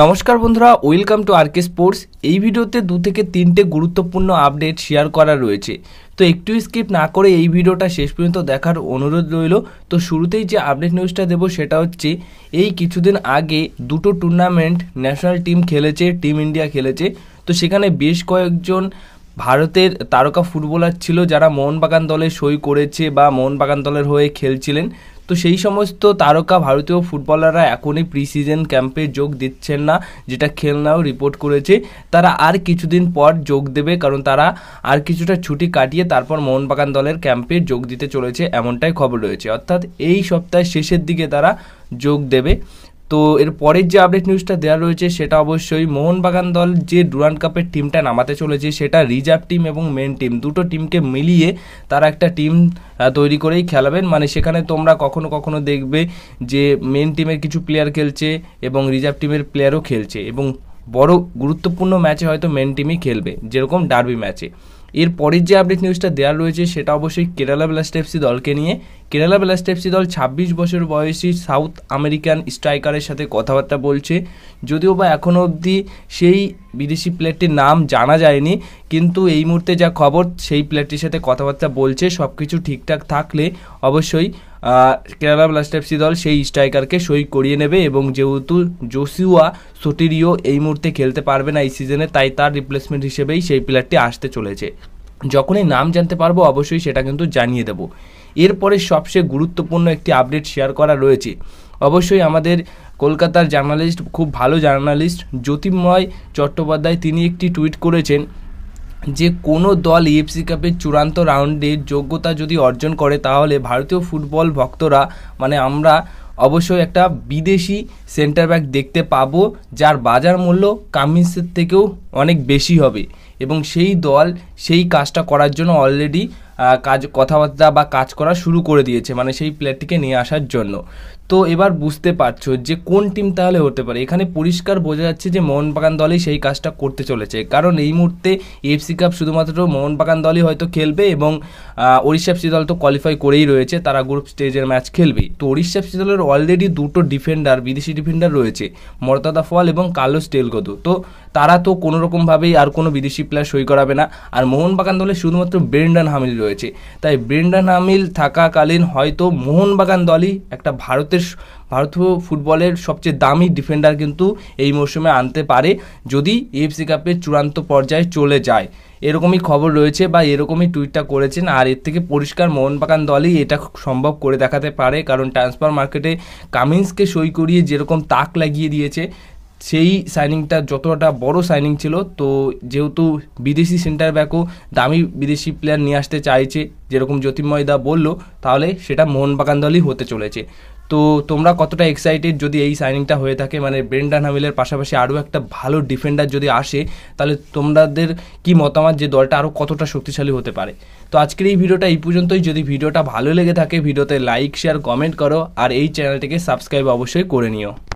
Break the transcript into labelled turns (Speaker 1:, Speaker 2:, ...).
Speaker 1: নমস্কার বন্ধুরা welcome to আরকে sports এই ভিডিওতে দু থেকে তিনটে গুরুত্বপূর্ণ আপডেট শেয়ার করা রয়েছে তো একটু স্কিপ না করে এই ভিডিওটা শেষ পর্যন্ত দেখার অনুরোধ রইল তো শুরুতেই যে আপডেট নিউজটা দেবো সেটা হচ্ছে এই কিছুদিন আগে দুটো টুর্নামেন্ট ন্যাশনাল টিম খেলেছে টিম ইন্ডিয়া খেলেছে তো সেখানে বেশ কয়েকজন ভারতের তারকা ফুটবলার ছিল যারা মোহনবাগান দলে সই করেছে বা মোহনবাগান দলের হয়ে খেলছিলেন তো সেই সমস্ত তারকা ভারতীয় ফুটবলাররা এখনই প্রি সিজন ক্যাম্পে যোগ দিচ্ছেন না যেটা খেলনাও রিপোর্ট করেছে তারা আর কিছুদিন পর যোগ দেবে কারণ তারা আর কিছুটা ছুটি কাটিয়ে তারপর মোহনবাগান দলের ক্যাম্পে যোগ দিতে চলেছে এমনটাই খবর রয়েছে অর্থাৎ এই সপ্তাহের শেষের দিকে তারা যোগ দেবে তো এর পরের যে আপডেট নিউজটা দেওয়া রয়েছে সেটা অবশ্যই মোহনবাগান দল যে ডুরান্ড কাপের টিমটা নামাতে চলেছে সেটা রিজার্ভ টিম এবং মেন টিম দুটো টিমকে মিলিয়ে তারা একটা টিম তৈরি করেই খেলাবেন মানে সেখানে তোমরা কখনো কখনো দেখবে যে মেন টিমের কিছু প্লেয়ার খেলছে এবং রিজার্ভ টিমের প্লেয়ারও খেলছে এবং বড় গুরুত্বপূর্ণ ম্যাচে হয়তো মেন টিমই খেলবে যেরকম ডার্বি ম্যাচে এর পরের যে আপডেট নিউজটা দেওয়া রয়েছে সেটা অবশ্যই কেরালা ব্লাস্ট এফসি দলকে নিয়ে কেরালা ব্লাস্ট এফসি দল ছাব্বিশ বছর বয়সী সাউথ আমেরিকান স্ট্রাইকারের সাথে কথাবার্তা বলছে যদিও বা এখনও অবধি সেই বিদেশি প্লেয়ারটির নাম জানা যায়নি কিন্তু এই মুহূর্তে যা খবর সেই প্লেয়ারটির সাথে কথাবার্তা বলছে সব কিছু ঠিকঠাক থাকলে অবশ্যই কেরালা ব্লাস্ট এফসি দল সেই স্ট্রাইকারকে সই করিয়ে নেবে এবং যেহেতু জোসিওয়া সোটিরিও এই মুহূর্তে খেলতে পারবে না এই সিজনে তাই তার রিপ্লেসমেন্ট হিসেবেই সেই প্লেয়ারটি আসতে চলেছে যখনই নাম জানতে পারবো অবশ্যই সেটা কিন্তু জানিয়ে দেব এরপরে সবচেয়ে গুরুত্বপূর্ণ একটি আপডেট শেয়ার করা রয়েছে অবশ্যই আমাদের কলকাতার জার্নালিস্ট খুব ভালো জার্নালিস্ট জ্যোতির্ময় চট্টোপাধ্যায় তিনি একটি টুইট করেছেন যে কোনো দল ইএফসি e কাপের চূড়ান্ত রাউন্ডে যোগ্যতা যদি অর্জন করে তাহলে ভারতীয় ফুটবল ভক্তরা মানে আমরা অবশ্যই একটা বিদেশি সেন্টার ব্যাক দেখতে পাবো যার বাজার মূল্য কামিন্সের থেকেও অনেক বেশি হবে এবং সেই দল সেই কাজটা করার জন্য অলরেডি কাজ কথাবার্তা বা কাজ করা শুরু করে দিয়েছে মানে সেই প্লেয়ারটিকে নিয়ে আসার জন্য তো এবার বুঝতে পারছো যে কোন টিম তাহলে হতে পারে এখানে পরিষ্কার বোঝা যাচ্ছে যে মোহনবাগান দলই সেই কাজটা করতে চলেছে কারণ এই মুহূর্তে এফসি কাপ শুধুমাত্র মোহনবাগান দলই হয়তো খেলবে এবং ওড়িশা এফসি দল তো কোয়ালিফাই করেই রয়েছে তারা গ্রুপ স্টেজের ম্যাচ খেলবে তো ওড়িশা এফসি দলের অলরেডি দুটো ডিফেন্ডার বিদেশি ডিফেন্ডার রয়েছে মরতাদা ফল এবং কালো স্টেলগত তো তারা তো কোনো রকমভাবেই আর কোনো বিদেশি প্লেয়ার সই করাবে না আর মোহনবাগান দলে শুধুমাত্র ব্রেন্ডান হামিল রয়েছে তাই ব্রেন্ডান হামিল থাকাকালীন হয়তো মোহনবাগান দলই একটা ভারতের ভারতীয় ফুটবলের সবচেয়ে দামি ডিফেন্ডার কিন্তু এই মৌসুমে আনতে পারে যদি এফসি কাপের চূড়ান্ত পর্যায়ে চলে যায় এরকমই খবর রয়েছে বা এরকমই টুইটটা করেছেন আর এর থেকে পরিষ্কার মোহনবাগান দলই এটা সম্ভব করে দেখাতে পারে কারণ ট্রান্সফার মার্কেটে কামিন্সকে সই করিয়ে যেরকম তাক লাগিয়ে দিয়েছে সেই সাইনিংটা যতটা বড় সাইনিং ছিল তো যেহেতু বিদেশি সেন্টার ব্যাকও দামি বিদেশি প্লেয়ার নিয়ে আসতে চাইছে যেরকম জ্যোতির্ময় দা বললো তাহলে সেটা মোহনবাগান দলই হতে চলেছে তো তোমরা কতটা এক্সাইটেড যদি এই সাইনিংটা হয়ে থাকে মানে ব্রেন্ডান হামিলের পাশাপাশি আরও একটা ভালো ডিফেন্ডার যদি আসে তাহলে তোমাদের কি মতামত যে দলটা আরও কতটা শক্তিশালী হতে পারে তো আজকের এই ভিডিওটা এই পর্যন্তই যদি ভিডিওটা ভালো লেগে থাকে ভিডিওতে লাইক শেয়ার কমেন্ট করো আর এই চ্যানেলটিকে সাবস্ক্রাইব অবশ্যই করে নিও